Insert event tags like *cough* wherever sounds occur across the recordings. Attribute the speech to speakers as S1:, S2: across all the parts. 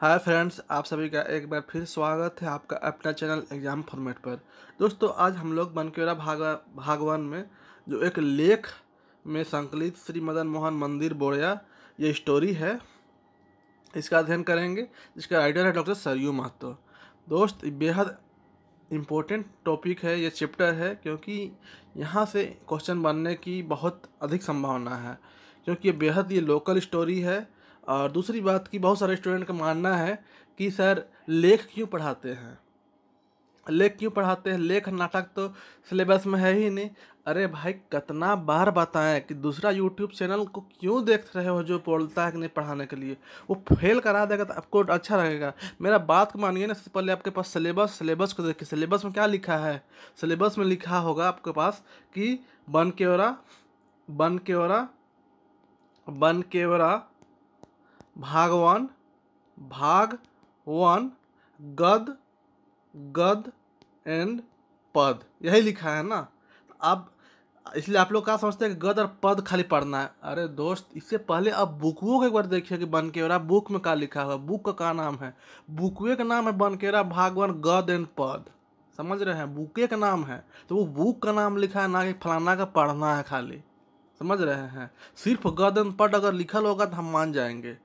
S1: Hi friends आप सभी का एक बार फिर स्वागत है आपका अपना चैनल एग्जाम फॉर्मेट पर दोस्तों आज हम लोग बनकेरा भागवा भागवान में जो एक लेख में संकलित श्री मदन मोहन मंदिर बोड़िया ये स्टोरी है इसका अध्ययन करेंगे जिसका राइटर है डॉक्टर सरयू महतो दोस्त बेहद इम्पोर्टेंट टॉपिक है ये चैप्टर है क्योंकि यहाँ से क्वेश्चन बनने की बहुत अधिक संभावना है क्योंकि ये बेहद ये लोकल स्टोरी है और दूसरी बात कि बहुत सारे स्टूडेंट का मानना है कि सर लेख क्यों पढ़ाते हैं लेख क्यों पढ़ाते हैं लेख नाटक तो सिलेबस में है ही नहीं अरे भाई कितना बार बताएं कि दूसरा यूट्यूब चैनल को क्यों देख रहे हो जो बोलता है कि नहीं पढ़ाने के लिए वो फेल करा देगा तो आपको अच्छा लगेगा मेरा बात को मानिए ना सबसे पहले आपके पास सिलेबस सिलेबस को देखिए सिलेबस में क्या लिखा है सिलेबस में लिखा होगा आपके पास कि बन केवरा बन केवरा बन केवरा भागवान भाग वन गद गद एंड पद यही लिखा है ना अब इसलिए आप लोग क्या समझते हैं कि गद और पद खाली पढ़ना है अरे दोस्त इससे पहले आप बुकुओं को एक बार देखिए कि बनकेरा बुक में क्या लिखा हुआ बुक का क्या नाम है बुकुए का नाम है बनकेरा भागवान गद एंड पद समझ रहे हैं बुके का नाम है तो वो बुक का नाम लिखा है ना कि फलाना का पढ़ना है खाली समझ रहे हैं सिर्फ गद एंड पद अगर लिखल होगा तो हम मान जाएंगे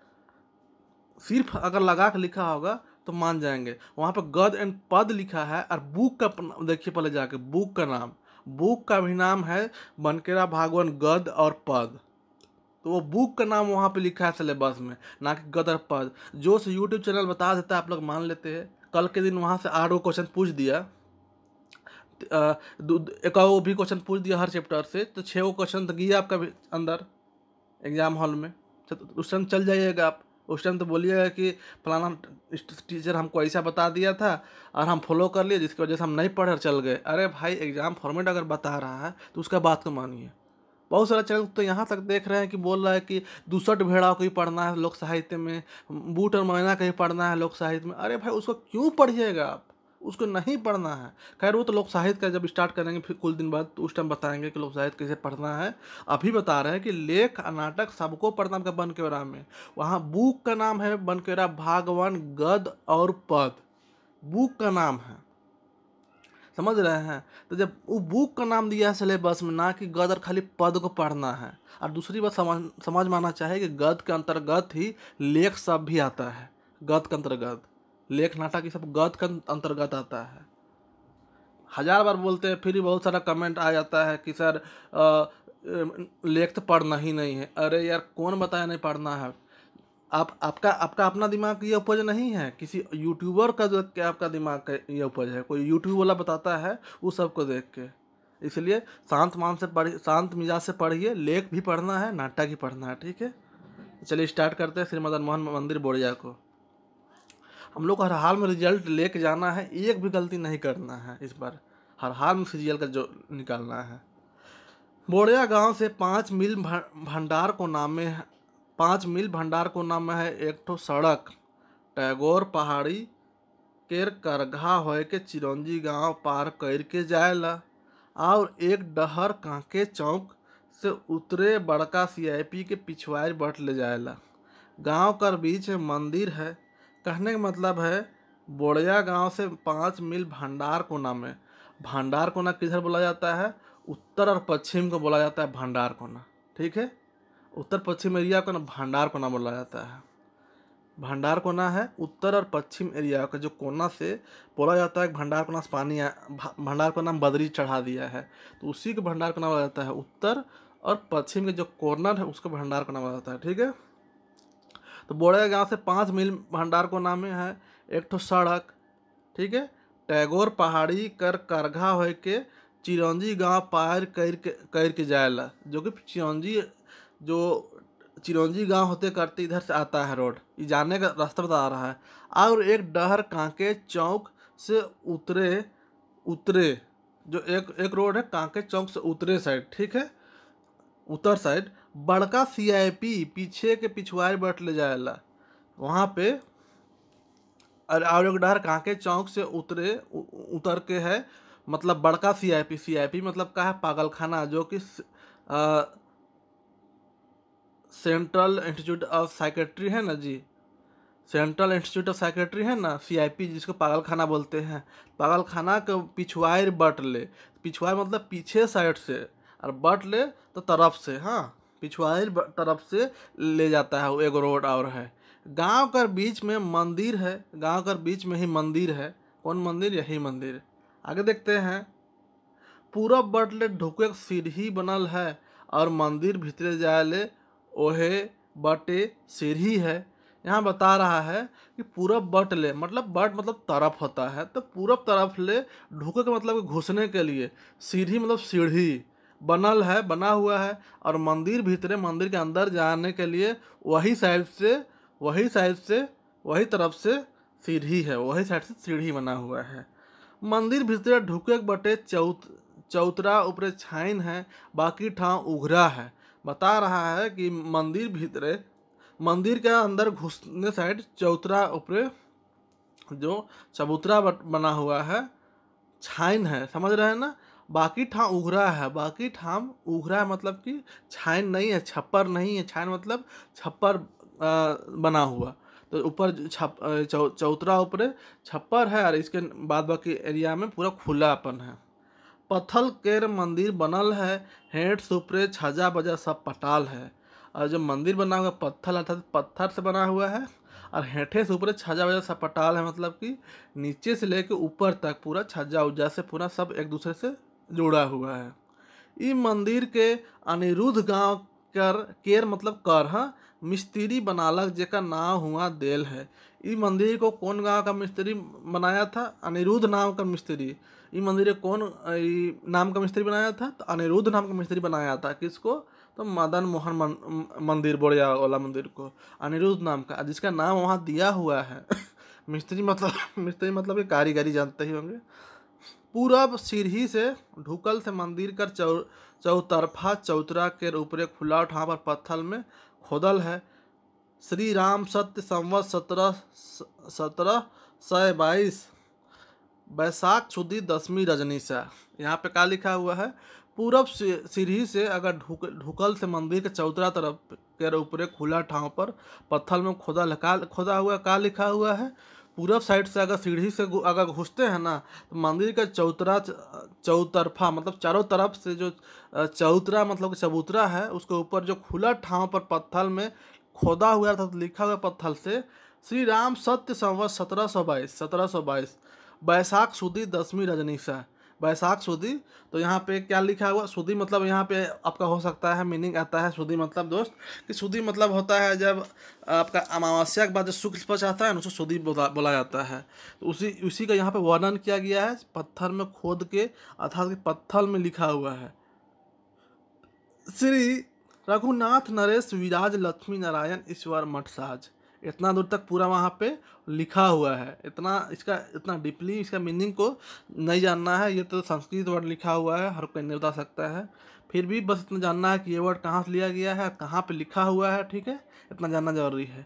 S1: सिर्फ अगर लगा के लिखा होगा तो मान जाएंगे वहाँ पर गद एंड पद लिखा है और बुक का देखिए पहले जाके बुक का नाम बुक का भी नाम है बनकेरा भागवन गद और पद तो वो बुक का नाम वहाँ पे लिखा है सिलेबस में ना कि गदर पद जो से यूट्यूब चैनल बता देता है आप लोग मान लेते हैं कल के दिन वहाँ से आठ क्वेश्चन पूछ दिया एक भी क्वेश्चन पूछ दिया हर चैप्टर से तो छः क्वेश्चन तो गया आपका भी अंदर एग्ज़ाम हॉल में तो उस टाइम चल जाइएगा आप उस टाइम तो बोलिएगा कि फलाना टीचर हमको ऐसा बता दिया था और हम फॉलो कर लिए जिसकी वजह से हम नहीं पढ़ चल गए अरे भाई एग्ज़ाम फॉर्मेट अगर बता रहा है तो उसका बात को मानिए बहुत सारा चैनल तो यहाँ तक देख रहे हैं कि बोल रहा है कि दूसठ भेड़ा को ही पढ़ना है लोक साहित्य में बूट और मैना का ही पढ़ना है लोक साहित्य में अरे भाई उसको क्यों पढ़िएगा आप उसको नहीं पढ़ना है खैर वो तो लोक साहित्य का जब स्टार्ट करेंगे फिर कुछ दिन बाद तो उस टाइम बताएंगे कि लोक साहित्य कैसे पढ़ना है अभी बता रहे हैं कि लेख नाटक सबको पढ़ना का बनकेरा में वहाँ बुक का नाम है बनकेरा भागवान गद और पद बुक का नाम है समझ रहे हैं तो जब वो बुक का नाम दिया है सिलेबस में ना कि गद और खाली पद को पढ़ना है और दूसरी बात समझ समझ में आना चाहिए कि गद के अंतर्गत ही लेख सब भी आता है गद के अंतर्गत लेख नाटक ये सब गद का अंतर्गत आता है हजार बार बोलते हैं फिर भी बहुत सारा कमेंट आ जाता है कि सर लेख तो पढ़ना ही नहीं है अरे यार कौन बताया नहीं पढ़ना है आप आपका आपका अपना दिमाग ये उपज नहीं है किसी यूट्यूबर का देख के आपका दिमाग ये उपज है कोई यूट्यूब वाला बताता है वो सबको देख के इसलिए शांत मान से पढ़ शांत मिजाज से पढ़िए लेख भी पढ़ना है नाटक भी पढ़ना है ठीक है चलिए स्टार्ट करते हैं श्री मदन मोहन मंदिर बोरिया को हम लोग को हर हाल में रिजल्ट लेके जाना है एक भी गलती नहीं करना है इस बार हर हाल में सीजीएल का जो निकालना है बोड़िया गांव से पाँच मील भंडार को नाम में पाँच मील भंडार को नाम है एक ठो सड़क टैगोर पहाड़ी केर करघा हो के चिरौंजी गांव पार कर के ला और एक डहर कांके चौक से उतरे बड़का सीआईपी के पिछवाड़ बट ले ला गांव कर बीच में मंदिर है कहने का मतलब है बोड़िया गांव से पाँच मील भंडार कोना में भंडार कोना किधर बोला जाता है उत्तर और पश्चिम को बोला जाता है भंडार कोना ठीक है उत्तर पश्चिम एरिया को ना भंडार कोना बोला जाता है भंडार कोना है उत्तर और पश्चिम एरिया का जो कोना से बोला जाता है भंडार कोना से पानी भंडार कोना बदरी चढ़ा दिया है तो उसी को भंडार कोना बोला जाता है उत्तर और पश्चिम के जो कॉर्नर है उसको भंडार कोना बोला जाता है ठीक है तो बोड़े गांव से पाँच मील भंडार को नामे है एक ठो सड़क ठीक है टैगोर पहाड़ी कर करघा हो के चिरौंजी गांव पार कर के कर के जाएला जो कि चिरौंजी जो चिरौंजी गांव होते करते इधर से आता है रोड ये जाने का रास्ता बता रहा है और एक डहर कांके चौक से उतरे उतरे जो एक एक रोड है कांके चौक से उतरे साइड ठीक है उत्तर साइड बड़का सीआईपी पीछे के पिछवाड़े बैठ ले जाएला वहाँ पे अरे और एक कहाँ कांके चौक से उतरे उ, उतर के है मतलब बड़का सीआईपी सीआईपी मतलब का है पागलखाना जो कि सेंट्रल इंस्टीट्यूट ऑफ साइकेट्री है ना जी सेंट्रल इंस्टीट्यूट ऑफ साइकेट्री है ना सीआईपी जिसको पागलखाना बोलते हैं पागलखाना के पिछुआर बट ले पिछुआर मतलब पीछे साइड से और बट ले तो तरफ से हाँ पिछुआर तरफ से ले जाता है एक रोड और है गांव कर बीच में मंदिर है गांव कर बीच में ही मंदिर है कौन मंदिर यही मंदिर आगे देखते हैं पूरब बटले ढुके सीढ़ी बनल है और मंदिर भीतरे जाए ओहे बटे सीढ़ी है यहाँ बता रहा है कि पूरब बट ले मतलब बट मतलब तरफ होता है तो पूरब तरफ ले ढुके के मतलब घुसने के लिए सीढ़ी मतलब सीढ़ी बनल है बना हुआ है और मंदिर भीतरे मंदिर के अंदर जाने के लिए वही साइड से वही साइड से वही तरफ से सीढ़ी है वही साइड से सीढ़ी बना हुआ है मंदिर भीतरे ढुके बटे चौथ चौतरा ऊपरे छाइन है बाकी ठाँ उघरा है बता रहा है कि मंदिर भीतरे मंदिर के अंदर घुसने साइड चौतरा ऊपरे जो चबूतरा बना हुआ है छाइन है समझ रहे हैं ना बाकी ठाम उघरा है बाकी ठाम उघरा है मतलब कि छाइन नहीं है छप्पर नहीं है छाइन मतलब छप्पर बना हुआ तो ऊपर छप चौ, चौतरा ऊपर छप्पर है और इसके बाद बाकी एरिया में पूरा खुलापन है पत्थल केर मंदिर बनल है हेठ सुपरे छजा बजा सब पटाल है और जो मंदिर बना हुआ पत्थर अर्थात पत्थर से बना हुआ है और हेठे से ऊपर छजा वजा सब पटाल है मतलब कि नीचे से लेके ऊपर तक पूरा छज्जा उज्जा से पूरा सब एक दूसरे से जुड़ा हुआ है इस मंदिर के अनिरुद्ध गांव कर केर मतलब कर है हाँ? मिस्त्री बनालक जेका नाम हुआ देल है इस मंदिर को कौन गांव का मिस्त्री बनाया था अनिरुद्ध नाम का मिस्त्री इ मंदिर कौन नाम का मिस्त्री बनाया था तो अनिरुद्ध नाम का मिस्त्री बनाया था किसको तो मदन मोहन मंदिर बोड़िया वाला मंदिर को अनिरुद्ध नाम का जिसका नाम वहाँ दिया हुआ है *coughs* मिस्त्री मतलब मिस्त्री मतलब कि कारीगरी जानते ही होंगे पूरब सीढ़ी से ढुकल से मंदिर कर चौ चौतरफा चौतरा के ऊपरे खुला ठाँ पर पत्थर में खोदल है श्री राम सत्य संवत सत्रह सत्रह सौ बाईस बैसाख सुदी दसवीं रजनी से यहाँ पे क्या लिखा हुआ है पूरब सीढ़ी से अगर ढुक ढुकल से मंदिर के चौतरा तरफ के ऊपरे खुला ठाव पर पत्थर में खोदा खोदा हुआ का लिखा हुआ है पूरब साइड से अगर सीढ़ी से अगर घुसते हैं ना तो मंदिर का चौतरा चौतरफा मतलब चारों तरफ से जो चौतरा मतलब चबूतरा है उसके ऊपर जो खुला ठाव पर पत्थर में खोदा हुआ तो लिखा हुआ पत्थर से श्री राम सत्य संवत सत्रह सौ बाईस सत्रह सौ बाईस बैसाख सुदी दसवीं रजनीशा वैशाख सूदी तो यहाँ पे क्या लिखा हुआ सूदी मतलब यहाँ पे आपका हो सकता है मीनिंग आता है सूदी मतलब दोस्त कि सूदी मतलब होता है जब आपका अमावस्या के बाद जो शुक्ल पक्ष आता है ना उसे सूदी बोला, बोला जाता है तो उसी उसी का यहाँ पे वर्णन किया गया है पत्थर में खोद के अर्थात पत्थर में लिखा हुआ है श्री रघुनाथ नरेश विराज लक्ष्मी नारायण ईश्वर मठसाज इतना दूर तक पूरा वहाँ पे लिखा हुआ है इतना इसका इतना डीपली इसका मीनिंग को नहीं जानना है ये तो संस्कृत वर्ड लिखा हुआ है हर कोई नहीं बता सकता है फिर भी बस इतना जानना है कि ये वर्ड कहाँ से लिया गया है कहाँ पे लिखा हुआ है ठीक है इतना जानना जरूरी है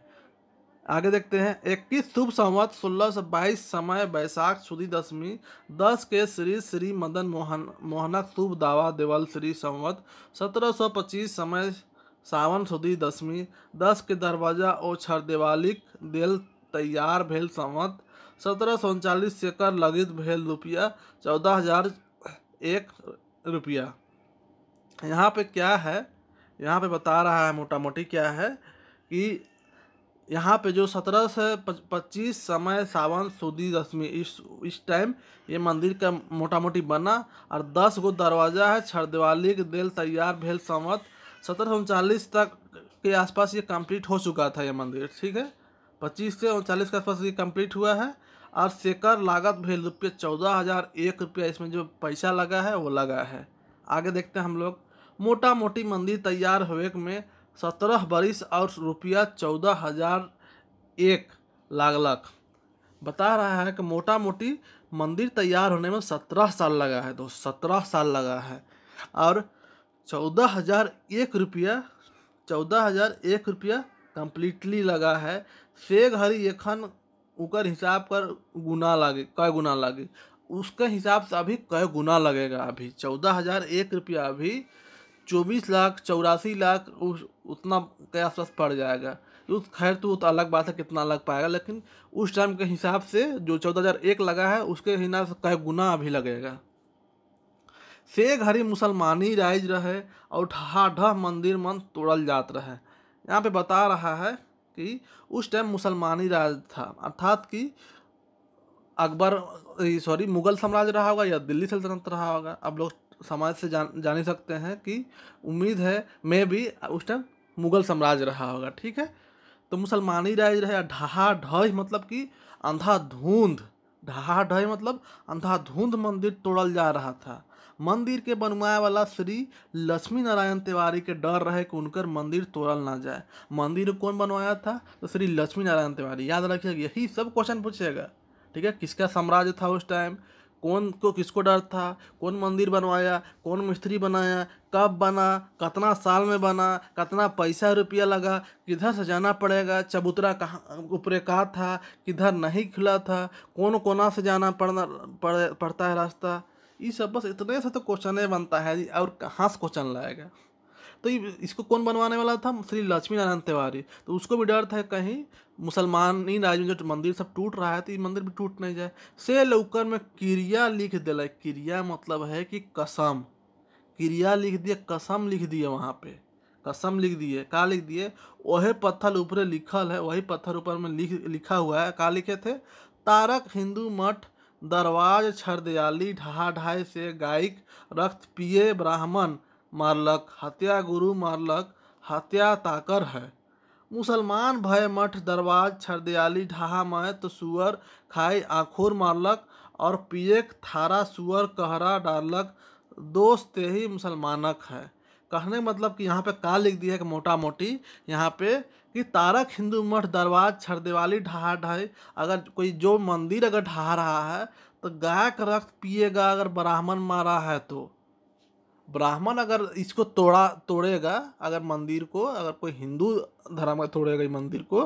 S1: आगे देखते हैं इक्कीस शुभ संवत सोलह सौ बाईस समय बैसाख सुधी दशमी दस के श्री श्री मदन मोहन मोहनक शुभ दावा देवल श्री संवत सत्रह सौ पच्चीस समय सावन सुदी दशमी दस के दरवाजा और छरदेवालिक दिल तैयार भेल संवत सत्रह सौ उनचालीस से कर लगित भेल रुपया चौदह हजार एक रुपया यहाँ पे क्या है यहाँ पे बता रहा है मोटा मोटी क्या है कि यहाँ पे जो सत्रह से पच्चीस समय सावन सुदी दशमी इस इस टाइम ये मंदिर का मोटा मोटी बना और दस गो दरवाज़ा है छर देवाली के दिल तैयार भेल संवत सत्रह सौ उनचालीस तक के आसपास ये कंप्लीट हो चुका था ये मंदिर ठीक है पच्चीस से उनचालीस के आसपास ये कंप्लीट हुआ है और सेकर लागत भी रुपये चौदह हज़ार एक रुपया इसमें जो पैसा लगा है वो लगा है आगे देखते हैं हम लोग मोटा मोटी मंदिर तैयार हुए में सत्रह बरिस और रुपया चौदह हज़ार एक लागलक बता रहा है कि मोटा मोटी मंदिर तैयार होने में सत्रह साल लगा है दोस्त सत्रह साल लगा है और चौदह हज़ार एक रुपया चौदह हज़ार एक रुपया कम्प्लीटली लगा है से घड़ी एखन उकर हिसाब कर गुना लागे कै गुना लागे उसके हिसाब से अभी कै गुना लगेगा अभी चौदह हज़ार एक रुपया अभी चौबीस लाख चौरासी लाख उस उतना के आसपास पड़ जाएगा उस खैर तो अलग बात है कितना लग पाएगा लेकिन उस टाइम के हिसाब से जो चौदह हज़ार एक लगा है उसके हिसाब से कै गुना अभी लगेगा से घड़ी मुसलमानी राइज रहे और ढह मंदिर मन तोड़ल जात रहे यहाँ पे बता रहा है कि उस टाइम मुसलमानी राज था अर्थात कि अकबर सॉरी मुगल साम्राज्य रहा होगा या दिल्ली सल्तनत रहा होगा अब लोग समाज से जान जान ही सकते हैं कि उम्मीद है मैं भी उस टाइम मुगल साम्राज्य रहा होगा ठीक है तो मुसलमानी राज रहे ढहा ढह मतलब कि अंधाधुंध ढहा ढह मतलब अंधाधुंध मंदिर तोड़ल जा रहा था मंदिर के बनवाए वाला श्री लक्ष्मी नारायण तिवारी के डर रहे कि उनकर मंदिर तोड़ल ना जाए मंदिर कौन बनवाया था तो श्री लक्ष्मी नारायण तिवारी याद रखिएगा यही सब क्वेश्चन पूछेगा ठीक है किसका साम्राज्य था उस टाइम कौन को किसको डर था कौन मंदिर बनवाया कौन मिस्त्री बनाया कब बना कितना साल में बना कितना पैसा रुपया लगा किधर से जाना पड़ेगा चबूतरा कहाँ ऊपरे कहाँ था किधर नहीं खुला था कौन कोना से जाना पड़ना पड़ पड़ता है रास्ता ये सब बस इतने से तो क्वेश्चन बनता है और कहाँ से क्वेश्चन लाएगा तो इसको कौन बनवाने वाला था श्री लक्ष्मी नारायण तिवारी तो उसको भी डर था कहीं मुसलमान ही राज्य में जो मंदिर सब टूट रहा है तो ये मंदिर भी टूट नहीं जाए से लौकर में क्रिया लिख दिल क्रिया मतलब है कि कसम क्रिया लिख दिए कसम लिख दिए वहाँ पे कसम लिख दिए का लिख दिए वही पत्थर ऊपर लिखल है वही पत्थर ऊपर में लिख लिखा हुआ है का लिखे थे तारक हिंदू मठ दरवाज छरदयाली ढहा ढहाढाइ से गायिक रक्त पिए ब्राह्मण मारलक हत्या गुरु मारलक हत्या ताकर है मुसलमान भय मठ दरवाज छरदयाली ढहा मय तो सुअर खाई आखुर मारलक और पिएक थारा सुअर कहरा डालक दोस्त ही मुसलमानक है कहने का मतलब कि यहाँ पे का लिख दिया है कि मोटा मोटी यहाँ पे कि तारक हिंदू मठ दरवाज छरदेवाली ढहा ढाई अगर कोई जो मंदिर अगर ढहा रहा है तो गाय का रक्त पिएगा अगर ब्राह्मण मारा है तो ब्राह्मण अगर इसको तोड़ा तोड़ेगा अगर मंदिर को अगर कोई हिंदू धर्म का तोड़ेगा मंदिर को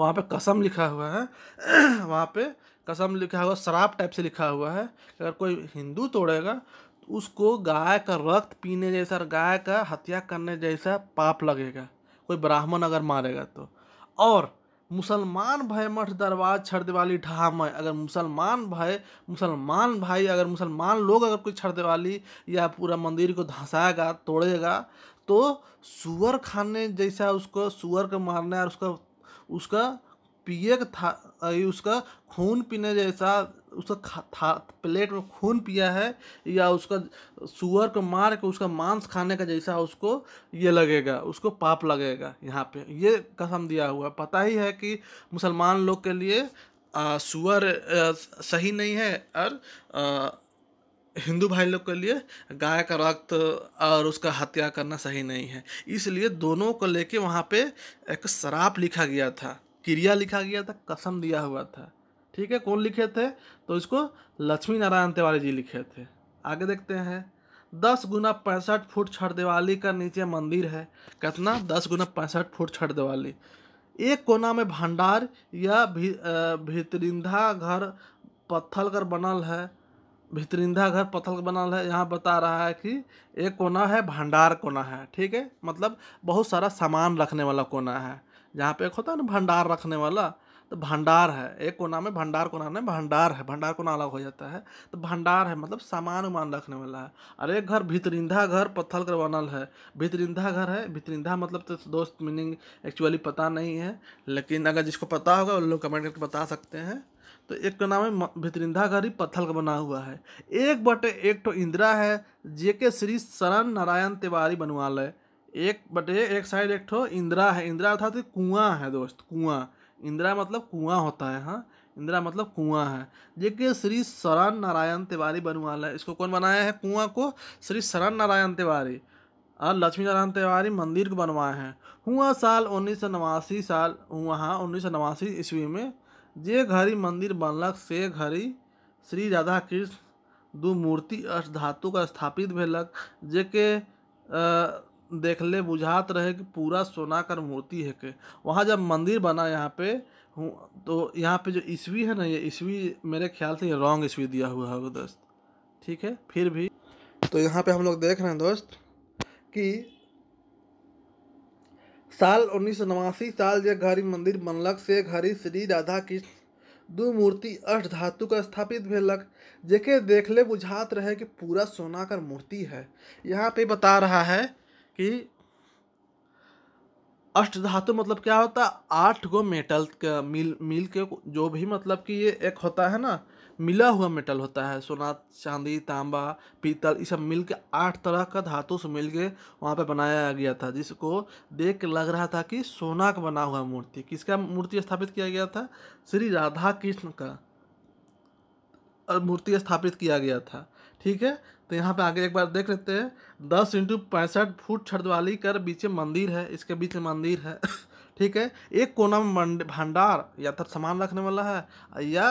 S1: वहाँ पे कसम लिखा हुआ है *clears throat* वहाँ पे कसम लिखा हुआ शराब टाइप से लिखा हुआ है अगर कोई हिंदू तोड़ेगा उसको गाय का रक्त पीने जैसा और गाय का हत्या करने जैसा पाप लगेगा कोई ब्राह्मण अगर मारेगा तो और मुसलमान भय मठ दरबार छड़ दिवाली ढाम अगर मुसलमान भाई मुसलमान भाई अगर मुसलमान लोग अगर कोई छड़ दिवाली या पूरा मंदिर को धंसाएगा तोड़ेगा तो सुअर खाने जैसा उसको सुअर को मारने और उसका उसका पिए था उसका खून पीने जैसा उसका था प्लेट में खून पिया है या उसका सुअर को मार के उसका मांस खाने का जैसा उसको ये लगेगा उसको पाप लगेगा यहाँ पे ये कसम दिया हुआ पता ही है कि मुसलमान लोग के लिए सुअर सही नहीं है और हिंदू भाई लोग के लिए गाय का रक्त और उसका हत्या करना सही नहीं है इसलिए दोनों को लेके वहाँ पे एक शराप लिखा गया था क्रिया लिखा गया था कसम दिया हुआ था ठीक है कौन लिखे थे तो इसको लक्ष्मी नारायण तिवारी जी लिखे थे आगे देखते हैं दस गुना पैंसठ फुट छठ दिवाली का नीचे मंदिर है कितना दस गुना पैंसठ फुट छठ दिवाली एक कोना में भंडार या भी, घर पत्थर कर बनल है भितरिंदा घर पत्थर बनल है यहाँ बता रहा है कि एक कोना है भंडार कोना है ठीक है मतलब बहुत सारा सामान रखने वाला कोना है जहाँ पे एक होता है ना भंडार रखने वाला तो भंडार है एक कोना में भंडार कोना नहीं भंडार है भंडार कोना अलग हो जाता है तो भंडार है मतलब सामान उमान रखने वाला है और एक घर भितरिंदा घर पत्थर का बनल है भितरिंदा घर है भितरिंदा मतलब तो दोस्त मीनिंग एक्चुअली पता नहीं है लेकिन अगर जिसको पता होगा उन लोग कमेंट करके बता सकते हैं तो एक का नाम है भितरिंदा घर ही पत्थर का बना हुआ है एक बटे एक तो इंदिरा है जेके श्री शरण नारायण तिवारी बनवा है एक बटे एक साइड एक ठो इंदिरा है इंदिरा अर्थात कुआं है दोस्त कुआं इंदिरा मतलब कुआं होता है हाँ इंदिरा मतलब कुआं है देखिए श्री शरण नारायण तिवारी बनवाला इसको कौन बनाया है कुआं को श्री शरण नारायण तिवारी और लक्ष्मी नारायण तिवारी मंदिर को बनवाए हैं हुआ साल उन्नीस सौ नवासी साल वहाँ उन्नीस सौ नवासी ईस्वी में जे घड़ी मंदिर बनलक से घड़ी श्री राधा कृष्ण दू मूर्ति अष्ट धातु का स्थापित भेलक जेके देखले बुझात रहे कि पूरा सोना कर मूर्ति है के वहाँ जब मंदिर बना यहाँ पे तो यहाँ पे जो ईस्वी है ना ये ईस्वी मेरे ख्याल से ये रॉन्ग ईस्वी दिया हुआ है दोस्त ठीक है फिर भी तो यहाँ पे हम लोग देख रहे हैं दोस्त कि साल उन्नीस सौ नवासी साल जो घर मंदिर बनलक से घड़ी श्री राधा कृष्ण दू मूर्ति अष्ट धातु का स्थापित भेलक जेके देखले बुझात रहे कि पूरा सोना कर मूर्ति है यहाँ पे बता रहा है कि अष्ट धातु मतलब क्या होता है आठ गो मेटल मिल मिल के जो भी मतलब कि ये एक होता है ना मिला हुआ मेटल होता है सोना चांदी तांबा पीतल ये सब मिल के आठ तरह का धातु से मिल के वहाँ पर बनाया गया था जिसको देख के लग रहा था कि सोना का बना हुआ मूर्ति किसका मूर्ति स्थापित किया गया था श्री राधा कृष्ण का मूर्ति स्थापित किया गया था ठीक है तो यहाँ पे आगे एक बार देख लेते हैं दस इंटू पैंसठ फुट छतवाली कर बीच में मंदिर है इसके बीच में मंदिर है *laughs* ठीक है एक कोना में भंडार या तब सामान रखने वाला है या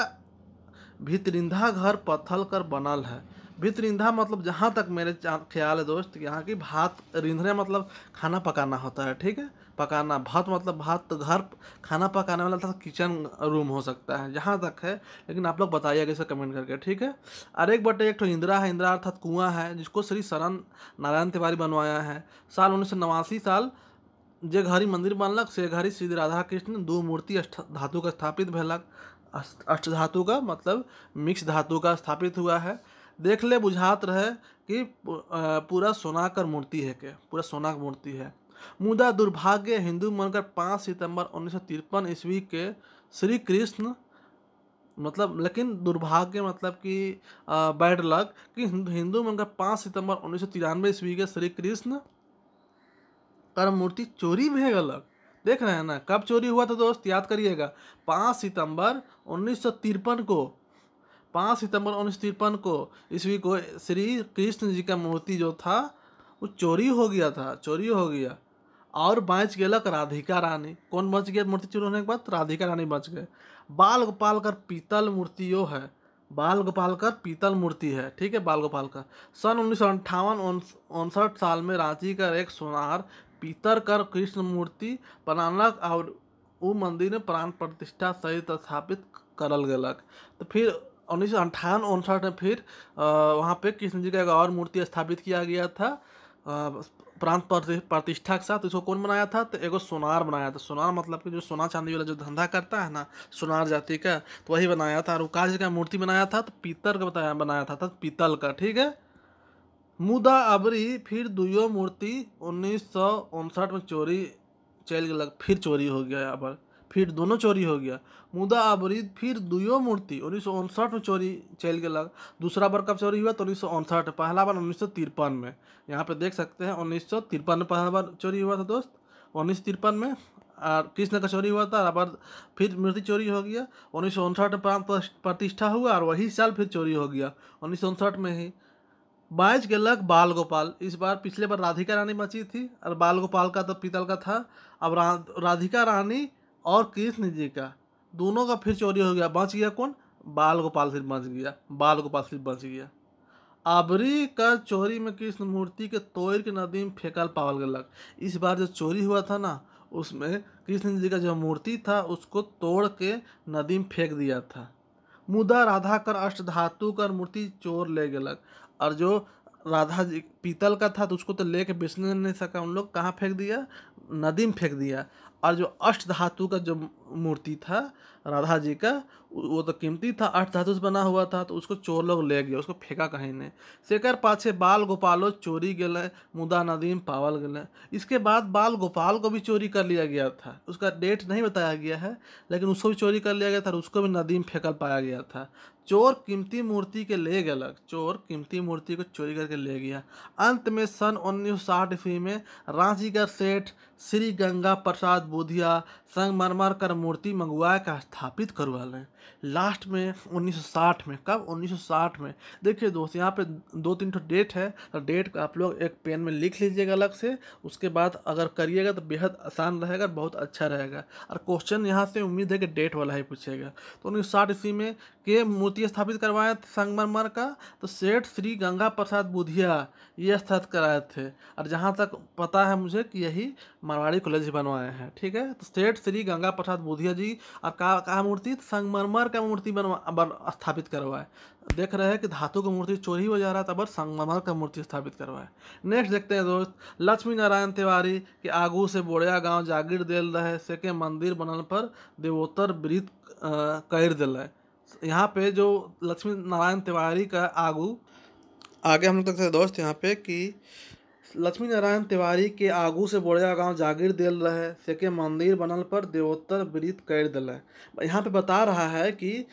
S1: भितरिंधा घर पत्थल कर बनल है भित रिंधा मतलब जहाँ तक मेरे ख्याल है दोस्त यहाँ की भात रिंधने मतलब खाना पकाना होता है ठीक है पकाना भात मतलब भात घर खाना पकाने वाला था किचन रूम हो सकता है जहाँ तक है लेकिन आप लोग बताइए कैसे कमेंट करके ठीक है और एक बटे एक तो इंदिरा है इंदिरा अर्थात कुआँ है जिसको श्री शरण नारायण तिवारी बनवाया है साल उन्नीस साल जे घरी मंदिर बनलक से घरी श्री राधा कृष्ण दो मूर्ति धातु का स्थापित भेलक अष्ट धातु का मतलब मिक्स धातु का स्थापित हुआ है देख ले बुझात रहे कि पूरा सोनाकर मूर्ति है के पूरा सोना का मूर्ति है मुदा दुर्भाग्य हिंदू मनकर पाँच सितंबर उन्नीस सौ तिरपन ईस्वी के श्री कृष्ण मतलब लेकिन दुर्भाग्य मतलब कि बैड लक कि हिंदू मनकर पाँच सितंबर उन्नीस सौ तिरानवे ईस्वी के श्री कृष्ण कर मूर्ति चोरी है गलक देख रहे हैं ना कब चोरी हुआ था दोस्त याद करिएगा पाँच सितंबर उन्नीस को पाँच सितंबर उन्नीस तिरपन को ईस्वी को श्री कृष्ण जी का मूर्ति जो था वो चोरी हो गया था चोरी हो गया और बच गलक राधिका रानी कौन बच गया मूर्ति चोरी होने के बाद राधिका रानी बच गए बाल गोपाल कर पीतल मूर्ति यो है बाल गोपाल कर पीतल मूर्ति है ठीक है बाल गोपाल का सन उन्नीस सौ अंठावन उनसठ साल में रांची का एक सोनार पीतल कर कृष्ण मूर्ति बनानक और वो मंदिर में प्राण प्रतिष्ठा सहित स्थापित करल गलक तो फिर उन्नीस सौ अंठावन उनसठ में फिर वहाँ पे कृष्ण जी का एक और मूर्ति स्थापित किया गया था प्रांत प्रतिष्ठा के साथ इसको कौन बनाया था तो एगो सोनार बनाया था सोनार मतलब कि जो सोना चांदी वाला जो धंधा करता है ना सोनार जाति का तो वही बनाया था और उकाश का मूर्ति बनाया था तो पीतल का बताया बनाया था, था तो पीतल का ठीक है मुदा अबरी फिर दुयो मूर्ति उन्नीस सौ उनसठ में चोरी चल गया फिर चोरी हो गया अबर फिर दोनों चोरी हो गया मुदा अबरीद फिर दुयो मूर्ति उन्नीस में चोरी चल गया दूसरा बार कब चोरी हुआ तो उन्नीस पहला बार उन्नीस में यहाँ पे देख सकते हैं उन्नीस में पहला बार चोरी हुआ था दोस्त उन्नीस में और कृष्ण का चोरी हुआ था और फिर मूर्ति चोरी हो गया उन्नीस सौ उनसठ प्रतिष्ठा हुआ और वही साल फिर चोरी हो गया उन्नीस सौ उनसठ में ही बाइज गलक बाल गोपाल इस बार पिछले बार राधिका रानी बची थी और बाल गोपाल का तो पीतल का था अब राधिका रानी और कृष्ण जी का दोनों का फिर चोरी हो गया बच गया कौन बाल गोपाल सिर्फ बच गया बाल गोपाल सिर्फ बच गया आबरी का चोरी में कृष्ण मूर्ति के तोड़ के नदी में फेंकल पावल गलक इस बार जो चोरी हुआ था ना उसमें कृष्ण जी का जो मूर्ति था उसको तोड़ के नदी में फेंक दिया था मुदा राधा कर अष्ट धातु कर मूर्ति चोर ले गलक और जो राधा जी पीतल का था तो उसको तो लेके बेचने नहीं सका उन लोग कहाँ फेंक दिया नदी में फेंक दिया और जो अष्ट धातु का जो मूर्ति था राधा जी का वो तो कीमती था आठ धातु से बना हुआ था तो उसको चोर लोग ले गए उसको फेंका कहीं ने शेखर पाछे बाल गोपालो चोरी गए मुदा नदीम पावल गए इसके बाद बाल गोपाल को भी चोरी कर लिया गया था उसका डेट नहीं बताया गया है लेकिन उसको भी चोरी कर लिया गया था और उसको भी नदीम फेंकल पाया गया था चोर कीमती मूर्ति के ले गए चोर कीमती मूर्ति को चोरी करके ले गया अंत में सन उन्नीस सौ साठ ईस्वी में रांची का सेठ श्री गंगा प्रसाद बोधिया संगमरमर कर मूर्ति मंगवा का स्थापित लें लास्ट में 1960 में कब 1960 में देखिए दोस्त यहाँ पे दो तीन ठो डेट है और डेट का आप लोग एक पेन में लिख लीजिएगा अलग से उसके बाद अगर करिएगा तो बेहद आसान रहेगा बहुत अच्छा रहेगा और क्वेश्चन यहाँ से उम्मीद है कि डेट वाला ही पूछेगा तो उन्नीस ईस्वी में के मूर्ति स्थापित करवाए संगमरमर का तो सेठ श्री गंगा प्रसाद बुधिया ये स्थापित कराए थे और जहाँ तक पता है मुझे कि यही मारवाड़ी कॉलेज बनवाए हैं ठीक है तो सेठ श्री गंगा प्रसाद बुधिया जी और का, का मूर्ति संगमरमर का मूर्ति बनवा स्थापित करवाए देख रहे हैं कि धातु की मूर्ति चोरी हो जा रहा था पर संगमरमर का मूर्ति स्थापित करवाए नेक्स्ट देखते हैं दोस्त लक्ष्मी नारायण तिवारी के आगू से बोड़िया गाँव जागीर दिल रहे से के मंदिर बनल पर देवोत्तर वृत कर दिल है यहाँ पे जो लक्ष्मी नारायण तिवारी का आगू आगे हम लोग तक दोस्त यहाँ पे कि लक्ष्मी नारायण तिवारी के आगू से बोड़िया गांव जागीर दिल रहे सेके मंदिर बनल पर देवोत्तर वृत कर दिल यहाँ पे बता रहा है कि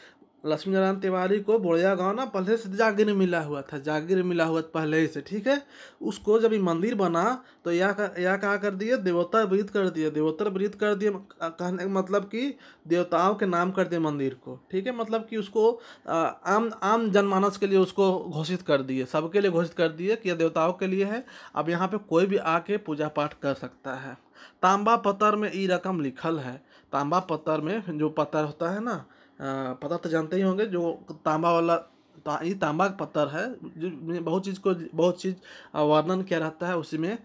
S1: लक्ष्मी नारायण तिवारी को बोड़िया गांव ना पहले से जागीर मिला हुआ था जागीर मिला हुआ था पहले ही से ठीक है उसको जब ये मंदिर बना तो यह कहा कर दिए देवोत्तर वृत कर दिए देवोत्तर वृत कर दिए कहने का मतलब कि देवताओं के नाम कर दिए मंदिर को ठीक है मतलब कि उसको आम आम जनमानस के लिए उसको घोषित कर दिए सबके लिए घोषित कर दिए कि यह देवताओं के लिए है अब यहाँ पर कोई भी आके पूजा पाठ कर सकता है तांबा पत्थर में ये रकम लिखल है तांबा पत्थर में जो पत्थर होता है ना पदार्थ तो जानते ही होंगे जो तांबा वाला ता, ये तांबा का पत्थर है जो बहुत चीज़ को बहुत चीज़ वर्णन किया रहता है उसी में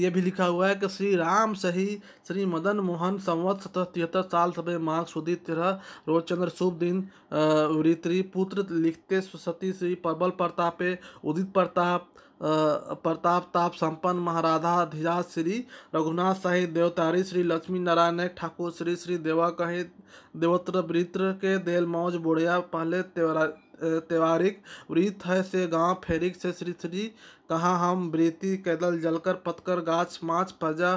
S1: ये भी लिखा हुआ है कि श्री राम सही श्री मदन मोहन संवत सतह तिहत्तर साल सब माघ सुदी तिरह रोचंद्र शुभ दिन वृत्री पुत्र लिखते सती श्री प्रबल प्रतापे उदित प्रताप प्रताप ताप संपन्न महाराधा धिराज श्री रघुनाथ साहि देवतारी श्री लक्ष्मी नारायण ठाकुर श्री श्री देवा कहे देवत्र वृत्र के देल मौज बुढ़िया पहले तेवरा त्यौहारिक वृत है से गाँव फेरिक से श्री श्री कहाँ हम वृत्ति कैदल जलकर पतकर गाछ माछ प्रजा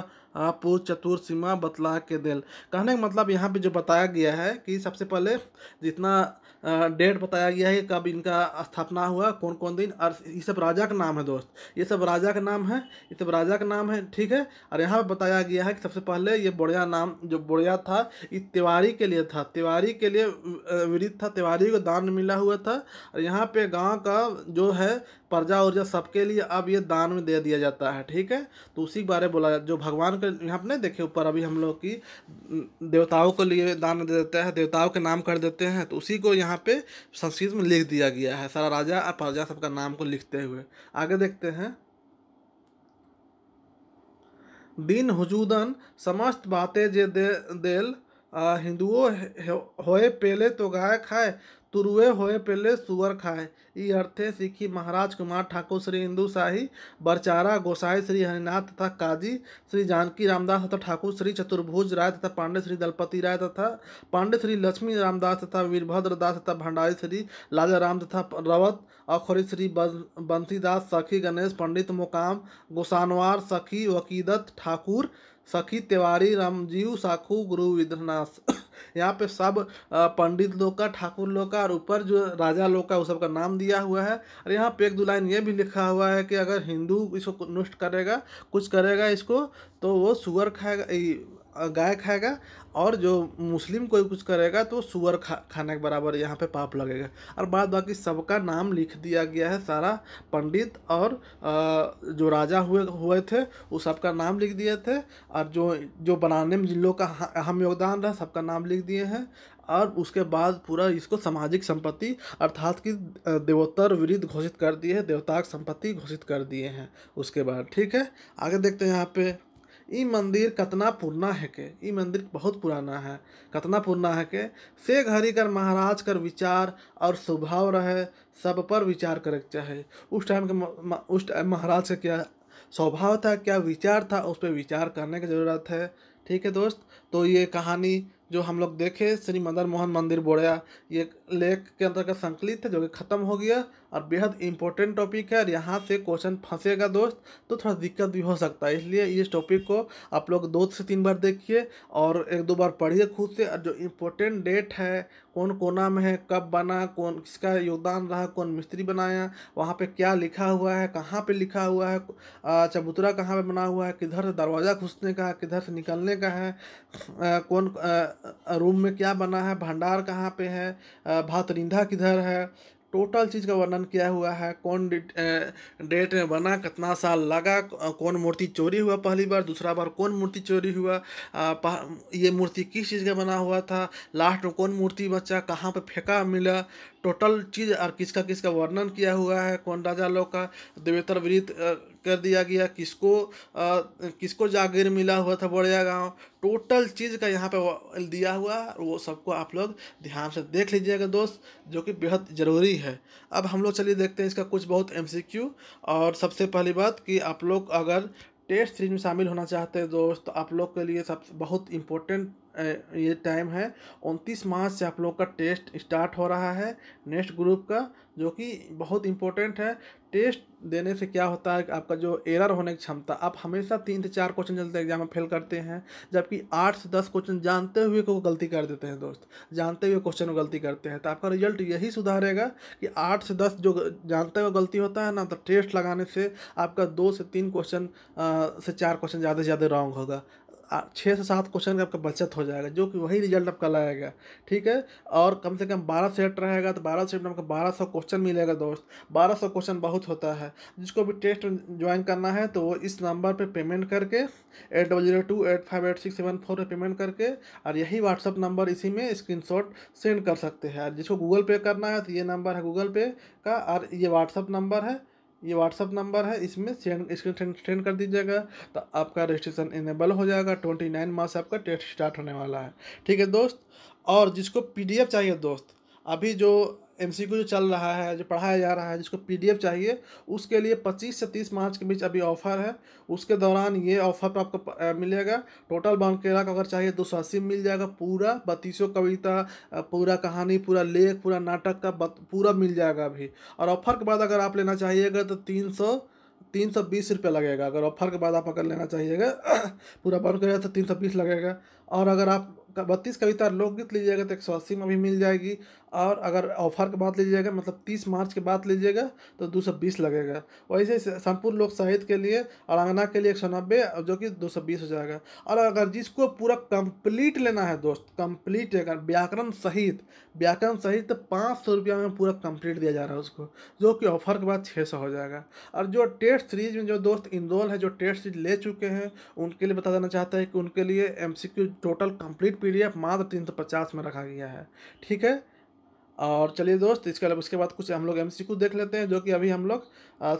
S1: पू चतुर सीमा बतला के दिल कहने का मतलब यहाँ पे जो बताया गया है कि सबसे पहले जितना डेट बताया गया है कब इनका स्थापना हुआ कौन कौन दिन और ये सब राजा का नाम है दोस्त ये सब राजा का नाम है ये सब राजा का नाम है ठीक है और यहाँ पर बताया गया है कि सबसे पहले ये बुढ़िया नाम जो बुढ़िया था ये तिवारी के लिए था तिवारी के लिए विदित था तिवारी को दान मिला हुआ था और यहाँ पर गाँव का जो है प्रजा उर्जा सबके लिए अब ये दान में दे दिया जाता है ठीक है तो उसी के बारे में बोला जो भगवान के यहाँ पर नहीं देखे ऊपर अभी हम लोग की देवताओं के लिए दान दे देते हैं देवताओं के नाम कर देते हैं तो उसी को यहाँ यहाँ पे संस्कृत में लिख दिया गया है सारा राजा और प्रजा सबका नाम को लिखते हुए आगे देखते हैं दीन हुजूदन समस्त बातें जे दे, दिल हिंदुओं होए पहले तो गाय खाए तुरुए होए पहले सुअर खाए ये अर्थे सिखी महाराज कुमार ठाकुर श्री इंदू शाही बरचारा गोसाई श्री हरिनाथ तथा काजी श्री जानकी रामदास तथा ठाकुर श्री चतुर्भुज राय तथा पांडे श्री दलपति राय तथा पांडे श्री लक्ष्मी रामदास तथा वीरभद्र दास तथा भंडारी श्री लाजा राम तथा रवत अखोरी श्री बंसीदास सखी गणेश पंडित मुकाम गोसानवार सखी वकीदत ठाकुर सखी तिवारी रामजीव साखू गुरु विद्रनाथ यहाँ पे सब पंडित लोग का ठाकुर लोग का और ऊपर जो राजा लोग का उस सब का नाम दिया हुआ है और यहाँ पे एक दो लाइन ये भी लिखा हुआ है कि अगर हिंदू इसको नष्ट करेगा कुछ करेगा इसको तो वो सुअर खाएगा गाय खाएगा और जो मुस्लिम कोई कुछ करेगा तो सुअर खा खाने के बराबर यहाँ पे पाप लगेगा और बाद बाकी सबका नाम लिख दिया गया है सारा पंडित और जो राजा हुए हुए थे वो सबका नाम लिख दिए थे और जो जो बनाने में जिन लोग का अहम योगदान रहा सबका नाम लिख दिए हैं और उसके बाद पूरा इसको सामाजिक संपत्ति अर्थात कि देवोत्तर विरुद्ध घोषित कर दिए है देवताक संपत्ति घोषित कर दिए हैं उसके बाद ठीक है आगे देखते हैं यहाँ पे इ मंदिर कतना पुरना है के इ मंदिर बहुत पुराना है कतना पुरना है के से घड़ी कर महाराज कर विचार और स्वभाव रहे सब पर विचार करे के चाहे उस टाइम के उस टाइम महाराज का क्या स्वभाव था क्या विचार था उस पर विचार करने की ज़रूरत है ठीक है दोस्त तो ये कहानी जो हम लोग देखे श्री मदन मोहन मंदिर बोड़िया ये लेख के अंतर्गत संकलित है जो कि ख़त्म हो गया और बेहद इंपॉर्टेंट टॉपिक है और यहाँ से क्वेश्चन फंसेगा दोस्त तो थोड़ा दिक्कत भी हो सकता है इसलिए इस टॉपिक को आप लोग दो से तीन बार देखिए और एक दो बार पढ़िए खुद से और जो इम्पोर्टेंट डेट है कौन कोना में है कब बना कौन किसका योगदान रहा कौन मिस्त्री बनाया वहाँ पर क्या लिखा हुआ है कहाँ पर लिखा हुआ है चबूतरा कहाँ पर बना हुआ है किधर से दरवाज़ा घुसने का है किधर से निकलने का है कौन आ, रूम में क्या बना है भंडार कहाँ पे है रिंधा किधर है टोटल चीज़ का वर्णन किया हुआ है कौन डेट में बना कितना साल लगा कौन मूर्ति चोरी हुआ पहली बार दूसरा बार कौन मूर्ति चोरी हुआ ये मूर्ति किस चीज़ का बना हुआ था लास्ट में कौन मूर्ति बचा कहाँ पे फेंका मिला टोटल चीज़ और किसका किसका वर्णन किया हुआ है कौन राजा लोग का देवेतर वृत्त कर दिया गया किसको आ, किसको जागीर मिला हुआ था बड़िया गांव टोटल चीज़ का यहाँ पे दिया हुआ वो सबको आप लोग ध्यान से देख लीजिएगा दोस्त जो कि बेहद ज़रूरी है अब हम लोग चलिए देखते हैं इसका कुछ बहुत एम और सबसे पहली बात कि आप लोग अगर टेस्ट सीरीज में शामिल होना चाहते हैं दोस्त तो आप लोग के लिए सब बहुत इंपॉर्टेंट ये टाइम है उनतीस मार्च से आप लोग का टेस्ट स्टार्ट हो रहा है नेक्स्ट ग्रुप का जो कि बहुत इंपॉर्टेंट है टेस्ट देने से क्या होता है कि आपका जो एरर होने की क्षमता आप हमेशा तीन से चार क्वेश्चन चलते एग्जाम में फेल करते हैं जबकि आठ से दस क्वेश्चन जानते हुए को गलती कर देते हैं दोस्त जानते हुए क्वेश्चन को गलती करते हैं तो आपका रिजल्ट यही सुधारेगा कि आठ से दस जो जानते हुए गलती होता है ना तो टेस्ट लगाने से आपका दो से तीन क्वेश्चन से चार क्वेश्चन ज़्यादा से ज़्यादा रॉन्ग होगा छः से सात क्वेश्चन का आपका बचत हो जाएगा जो कि वही रिजल्ट आपका लाएगा ठीक है और कम से कम बारह सेट रहेगा तो बारह सेट में आपको बारह सौ क्वेश्चन मिलेगा दोस्त बारह सौ क्वेश्चन बहुत होता है जिसको भी टेस्ट ज्वाइन करना है तो वो इस नंबर पर पे पेमेंट करके eight double zero two eight five eight six seven four पर पेमेंट करके और यही व्हाट्सअप नंबर इसी में स्क्रीन सेंड कर सकते हैं और जिसको गूगल पे करना है तो ये नंबर है गूगल पे का और ये व्हाट्सअप नंबर है ये व्हाट्सअप नंबर है इसमें सेंड स्क्रीन सेंड कर दीजिएगा तो आपका रजिस्ट्रेशन इनेबल हो जाएगा ट्वेंटी नाइन मार्च आपका टेस्ट स्टार्ट होने वाला है ठीक है दोस्त और जिसको पीडीएफ चाहिए दोस्त अभी जो एम जो चल रहा है जो पढ़ाया जा रहा है जिसको पी चाहिए उसके लिए पच्चीस से तीस मार्च के बीच अभी ऑफर है उसके दौरान ये ऑफर पर आपको मिलेगा टोटल बाउंकेरा का अगर चाहिए दो मिल जाएगा पूरा बत्तीसों कविता पूरा कहानी पूरा लेख पूरा नाटक का पूरा मिल जाएगा अभी और ऑफर के बाद अगर आप लेना चाहिएगा तो तीन सौ तीन सौ बीस रुपये लगेगा अगर ऑफर के बाद आप अगर लेना चाहिएगा *clears throat* पूरा बन करेगा तो तीन सौ बीस लगेगा और अगर आप बत्तीस कविता लोकगीत लीजिएगा तो एक सौ अस्सी में भी मिल जाएगी और अगर ऑफर के बाद लीजिएगा मतलब तीस मार्च के बाद लीजिएगा तो दो सौ बीस लगेगा वैसे संपूर्ण लोक साहित्य के लिए और अंगना के लिए एक सौ नब्बे जो कि दो सौ बीस हो जाएगा और अगर जिसको पूरा कंप्लीट लेना है दोस्त कंप्लीट अगर व्याकरण सहित व्याकरण सहित तो पाँच सौ रुपया में पूरा कंप्लीट दिया जा रहा है उसको जो कि ऑफर के बाद छः सौ हो जाएगा और जो टेस्ट सीरीज में जो दोस्त इनरोल है जो टेस्ट सीरीज ले चुके हैं उनके लिए बता देना चाहता है कि उनके लिए एम टोटल कंप्लीट पी मात्र तीन सौ पचास में रखा गया है ठीक है और चलिए दोस्त इसके अलावा उसके बाद कुछ हम लोग एम देख लेते हैं जो कि अभी हम लोग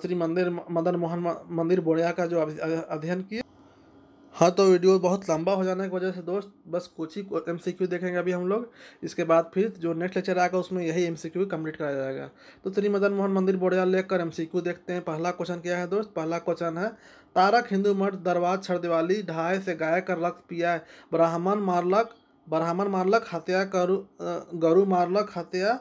S1: श्री मंदिर मदन मोहन मंदिर बोड़िया का जो अध्ययन किए हाँ तो वीडियो बहुत लंबा हो जाने की वजह से दोस्त बस कुछ ही एम देखेंगे अभी हम लोग इसके बाद फिर जो नेक्स्ट लेक्चर आएगा उसमें यही एम सी कम्प्लीट कराया जाएगा तो श्री मदन मोहन मंदिर बोड़िया लेकर एम देखते हैं पहला क्वेश्चन क्या है दोस्त पहला क्वेश्चन है तारक हिंदू मठ दरवाज छर दिवाली ढाई से गाय कर रक्त पिया ब्राह्मण मारलक ब्राह्मण मारलक हत्या करु गरु मारलक हत्या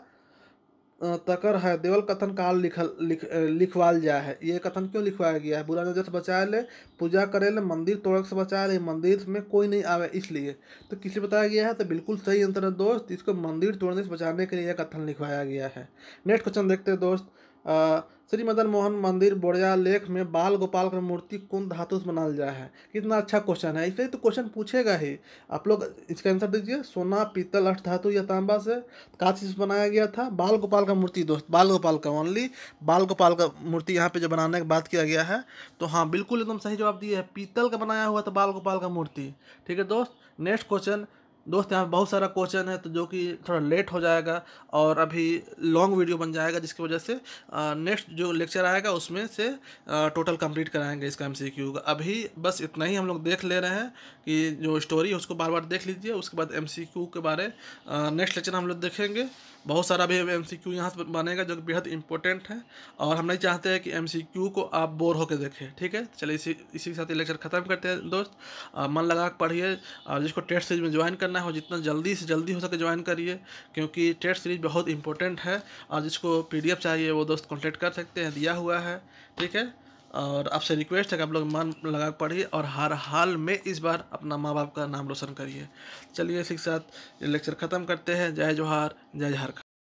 S1: तकर है देवल कथन काल लिखल लिख लिखवाल जा है ये कथन क्यों लिखवाया गया है बुरा नजर से बचाए ले पूजा करे ले मंदिर तोड़क से बचाए ले मंदिर में कोई नहीं आवे इसलिए तो किसे बताया गया है तो बिल्कुल सही अंतर है दोस्त इसको मंदिर तोड़ने से बचाने के लिए यह कथन लिखवाया गया है नेक्स्ट क्वेश्चन देखते हैं दोस्त आ, श्री मदन मोहन मंदिर बोड़िया लेख में बाल गोपाल का मूर्ति कौन धातु से बनाया जाए है कितना अच्छा क्वेश्चन है इसे तो क्वेश्चन पूछेगा ही आप लोग इसका आंसर दीजिए सोना पीतल अष्ट धातु या तांबा से का चीज बनाया गया था बाल गोपाल का मूर्ति दोस्त बाल गोपाल का ओनली बाल गोपाल का मूर्ति यहाँ पे जो बनाने की बात किया गया है तो हाँ बिल्कुल एकदम सही जवाब दिए है पीतल का बनाया हुआ था बाल गोपाल का मूर्ति ठीक है दोस्त नेक्स्ट क्वेश्चन दोस्त यहाँ बहुत सारा क्वेश्चन है तो जो कि थोड़ा लेट हो जाएगा और अभी लॉन्ग वीडियो बन जाएगा जिसकी वजह से नेक्स्ट जो लेक्चर आएगा उसमें से टोटल कंप्लीट कराएंगे इसका एम का अभी बस इतना ही हम लोग देख ले रहे हैं कि जो स्टोरी है उसको बार बार देख लीजिए उसके बाद एम के बारे नेक्स्ट लेक्चर हम लोग देखेंगे बहुत सारा भी एम सी क्यू यहाँ से बनेगा जो कि बेहद इंपॉर्टेंट है और हम नहीं चाहते हैं कि एम सी क्यू को आप बोर होकर देखें ठीक है चलिए इसी इसी के साथ ये लेक्चर ख़त्म करते हैं दोस्त आ, मन लगा कर पढ़िए और जिसको टेस्ट सीरीज में ज्वाइन करना हो जितना जल्दी से जल्दी हो सके ज्वाइन करिए क्योंकि टेस्ट सीरीज बहुत इंपॉर्टेंट है और जिसको पी चाहिए वो दोस्त कॉन्टेक्ट कर सकते हैं दिया हुआ है ठीक है और आपसे रिक्वेस्ट है कि आप लोग मन लगा पढ़िए और हर हाल में इस बार अपना माँ बाप का नाम रोशन करिए चलिए इसी के साथ लेक्चर ख़त्म करते हैं जय जोहार जय झारखंड